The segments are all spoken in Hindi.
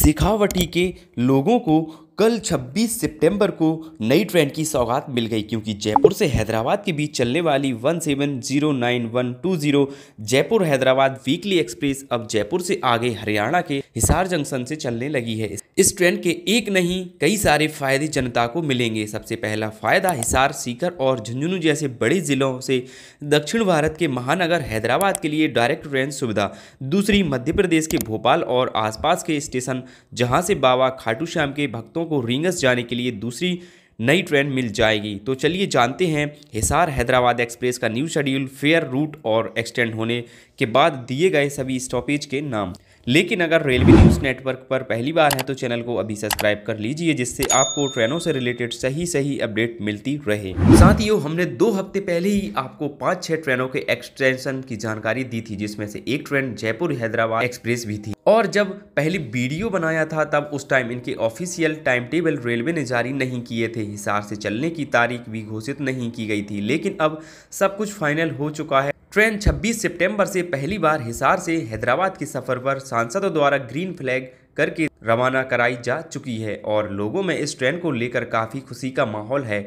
सिखावटी के लोगों को कल 26 सितंबर को नई ट्रेन की सौगात मिल गई क्योंकि जयपुर से हैदराबाद के बीच चलने वाली 17092120 जयपुर हैदराबाद वीकली एक्सप्रेस अब जयपुर से आगे हरियाणा के हिसार जंक्शन से चलने लगी है इस ट्रेन के एक नहीं कई सारे फायदे जनता को मिलेंगे सबसे पहला फायदा हिसार सीकर और झुंझुनू जैसे बड़े जिलों से दक्षिण भारत के महानगर हैदराबाद के लिए डायरेक्ट ट्रेन सुविधा दूसरी मध्य प्रदेश के भोपाल और आसपास के स्टेशन जहां से बाबा खाटू श्याम के भक्तों को रिंगस जाने के लिए दूसरी नई ट्रेन मिल जाएगी तो चलिए जानते हैं हिसार हैदराबाद एक्सप्रेस का न्यू शेड्यूल फेयर रूट और एक्सटेंड होने के बाद दिए गए सभी स्टॉपेज के नाम लेकिन अगर रेलवे न्यूज़ नेटवर्क पर पहली बार है तो चैनल को अभी सब्सक्राइब कर लीजिए जिससे आपको ट्रेनों से रिलेटेड सही सही अपडेट मिलती रहे साथ ही हमने दो हफ्ते पहले ही आपको पांच छह ट्रेनों के एक्सटेंशन की जानकारी दी थी जिसमें से एक ट्रेन जयपुर हैदराबाद एक्सप्रेस भी थी और जब पहले वीडियो बनाया था तब उस टाइम इनके ऑफिशियल टाइम टेबल रेलवे ने जारी नहीं किए थे हिसार से चलने की तारीख भी घोषित नहीं की गई थी लेकिन अब सब कुछ फाइनल हो चुका है ट्रेन 26 सितंबर से पहली बार हिसार से हैदराबाद के सफ़र पर सांसदों द्वारा ग्रीन फ्लैग करके रवाना कराई जा चुकी है और लोगों में इस ट्रेन को लेकर काफ़ी खुशी का माहौल है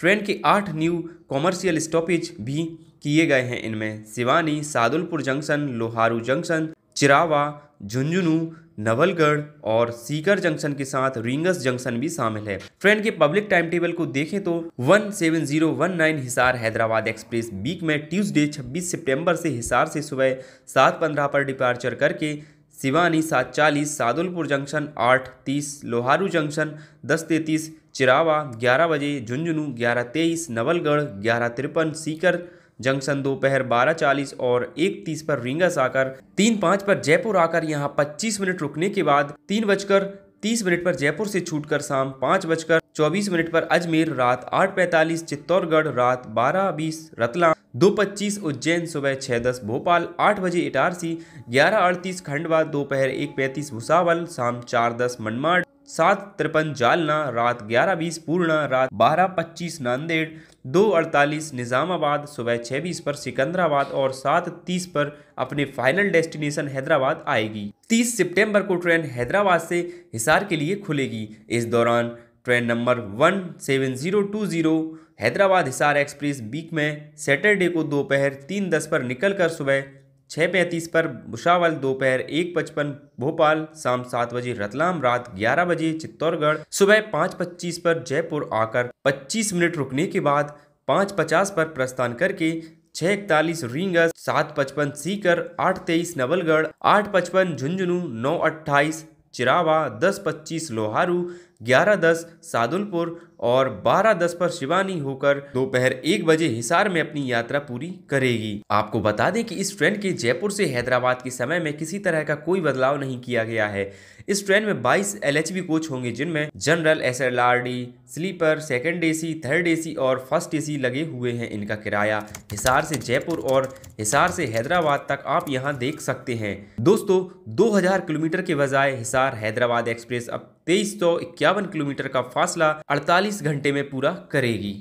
ट्रेन के आठ न्यू कॉमर्शियल स्टॉपेज भी किए गए हैं इनमें सिवानी सादुलपुर जंक्शन लोहारू जंक्शन चिरावा झुंझुनू नवलगढ़ और सीकर जंक्शन के साथ रिंगस जंक्शन भी शामिल है ट्रेन के पब्लिक टाइम टेबल को देखें तो 17019 हिसार हैदराबाद एक्सप्रेस वीक में ट्यूसडे 26 सितंबर से हिसार से सुबह 7:15 पर डिपार्चर करके शिवानी सात चालीस सादुलपुर जंक्शन आठ तीस लोहारू जंक्शन दस तैंतीस चिरावा ग्यारह बजे झुंझुनू ग्यारह तेईस नवलगढ़ ग्यारह तिरपन सीकर जंक्शन दोपहर बारह चालीस और एक तीस पर रिंगस आकर तीन पाँच पर जयपुर आकर यहाँ पच्चीस मिनट रुकने के बाद तीन बजकर तीस मिनट पर जयपुर से छूटकर शाम पाँच बजकर चौबीस मिनट पर अजमेर रात आठ पैंतालीस चित्तौड़गढ़ रात बारह बीस रतलाम दो पच्चीस उज्जैन सुबह छः दस भोपाल आठ बजे इटारसी ग्यारह अड़तीस खंडवा दोपहर एक पैंतीस भुसावल शाम चार दस मनमाड़ सात तिरपन जालना रात ग्यारह बीस पूर्णा रात बारह पच्चीस नांदेड़ दो अड़तालीस निज़ामाबाद सुबह छः बीस पर सिकंदराबाद और सात तीस पर अपने फाइनल डेस्टिनेशन हैदराबाद आएगी तीस सितंबर को ट्रेन हैदराबाद से हिसार के लिए खुलेगी इस दौरान train number one seven zero two zero Hyderabad Hisar express week में सैटरडे को दोपहर तीन दस पर निकलकर सुबह छः पैंतीस पर भुषावल दोपहर एक पचपन भोपाल शाम सात बजे रतलाम रात ग्यारह बजे चित्तौड़गढ़ सुबह पाँच पच्चीस पर जयपुर आकर पच्चीस मिनट रुकने के बाद पाँच पचास पर प्रस्थान करके छः इकतालीस रिंगस सात पचपन सीकर आठ तेईस नवलगढ़ आठ पचपन झुंझुनू नौ अट्ठाईस चिरावा दस पच्चीस लोहारू ग्यारह दस सादुलपुर और बारह दस पर शिवानी होकर दोपहर एक बजे हिसार में अपनी यात्रा पूरी करेगी आपको बता दें कि इस ट्रेन के जयपुर से हैदराबाद के समय में किसी तरह का कोई बदलाव नहीं किया गया है इस ट्रेन में 22 एल कोच होंगे जिनमें general S L R D sleeper second AC third A और फर्स्ट ए लगे हुए हैं इनका किराया हिसार से जयपुर और हिसार से हैदराबाद तक आप यहाँ देख सकते हैं दोस्तों 2000 किलोमीटर के बजाय हिसार हैदराबाद एक्सप्रेस अब तेईस किलोमीटर का फासला अड़तालीस 48 घंटे में पूरा करेगी